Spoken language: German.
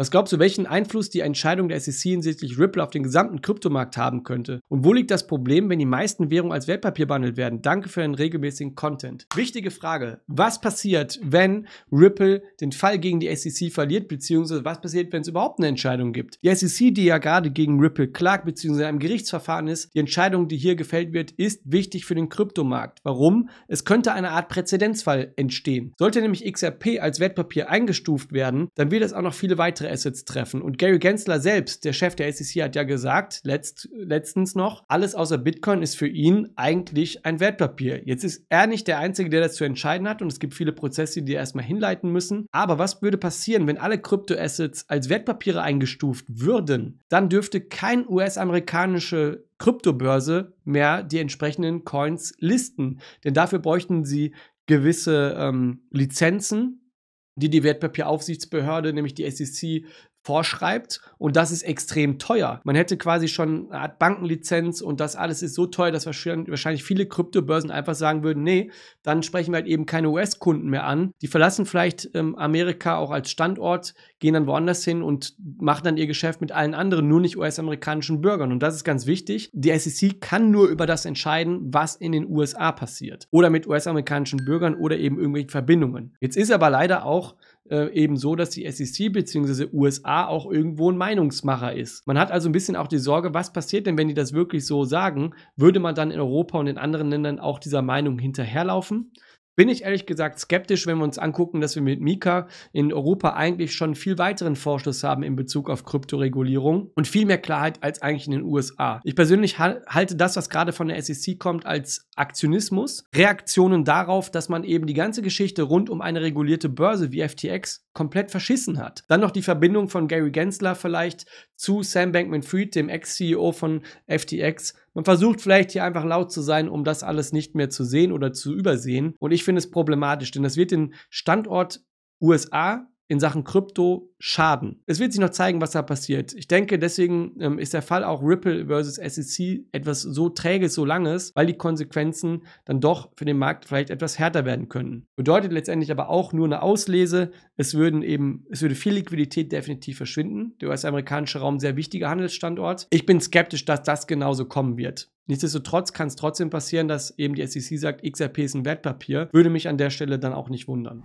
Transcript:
Was glaubst du, welchen Einfluss die Entscheidung der SEC hinsichtlich Ripple auf den gesamten Kryptomarkt haben könnte? Und wo liegt das Problem, wenn die meisten Währungen als Wertpapier behandelt werden? Danke für den regelmäßigen Content. Wichtige Frage. Was passiert, wenn Ripple den Fall gegen die SEC verliert? Beziehungsweise was passiert, wenn es überhaupt eine Entscheidung gibt? Die SEC, die ja gerade gegen Ripple klagt, beziehungsweise in einem Gerichtsverfahren ist, die Entscheidung, die hier gefällt wird, ist wichtig für den Kryptomarkt. Warum? Es könnte eine Art Präzedenzfall entstehen. Sollte nämlich XRP als Wertpapier eingestuft werden, dann wird es auch noch viele weitere Assets treffen. Und Gary Gensler selbst, der Chef der SEC, hat ja gesagt, letzt, letztens noch, alles außer Bitcoin ist für ihn eigentlich ein Wertpapier. Jetzt ist er nicht der Einzige, der das zu entscheiden hat und es gibt viele Prozesse, die er erstmal hinleiten müssen. Aber was würde passieren, wenn alle Kryptoassets als Wertpapiere eingestuft würden? Dann dürfte kein US-amerikanische Kryptobörse mehr die entsprechenden Coins listen. Denn dafür bräuchten sie gewisse ähm, Lizenzen die die Wertpapieraufsichtsbehörde, nämlich die SEC, vorschreibt. Und das ist extrem teuer. Man hätte quasi schon eine Art Bankenlizenz und das alles ist so teuer, dass wahrscheinlich viele Kryptobörsen einfach sagen würden, nee, dann sprechen wir halt eben keine US-Kunden mehr an. Die verlassen vielleicht ähm, Amerika auch als Standort, gehen dann woanders hin und machen dann ihr Geschäft mit allen anderen, nur nicht US-amerikanischen Bürgern. Und das ist ganz wichtig. Die SEC kann nur über das entscheiden, was in den USA passiert. Oder mit US-amerikanischen Bürgern oder eben irgendwelchen Verbindungen. Jetzt ist aber leider auch äh, eben so, dass die SEC bzw. USA auch irgendwo ein Meinungsmacher ist. Man hat also ein bisschen auch die Sorge, was passiert denn, wenn die das wirklich so sagen? Würde man dann in Europa und in anderen Ländern auch dieser Meinung hinterherlaufen? bin ich ehrlich gesagt skeptisch, wenn wir uns angucken, dass wir mit Mika in Europa eigentlich schon viel weiteren Vorschuss haben in Bezug auf Kryptoregulierung und viel mehr Klarheit als eigentlich in den USA. Ich persönlich halte das, was gerade von der SEC kommt, als Aktionismus. Reaktionen darauf, dass man eben die ganze Geschichte rund um eine regulierte Börse wie FTX komplett verschissen hat. Dann noch die Verbindung von Gary Gensler vielleicht zu Sam Bankman-Fried, dem Ex-CEO von FTX. Man versucht vielleicht hier einfach laut zu sein, um das alles nicht mehr zu sehen oder zu übersehen. Und ich finde es problematisch, denn das wird den Standort USA in Sachen Krypto schaden. Es wird sich noch zeigen, was da passiert. Ich denke, deswegen ähm, ist der Fall auch Ripple versus SEC etwas so träges, so langes, weil die Konsequenzen dann doch für den Markt vielleicht etwas härter werden können. Bedeutet letztendlich aber auch nur eine Auslese. Es würden eben, es würde viel Liquidität definitiv verschwinden. Der US-amerikanische Raum sehr wichtiger Handelsstandort. Ich bin skeptisch, dass das genauso kommen wird. Nichtsdestotrotz kann es trotzdem passieren, dass eben die SEC sagt, XRP ist ein Wertpapier. Würde mich an der Stelle dann auch nicht wundern.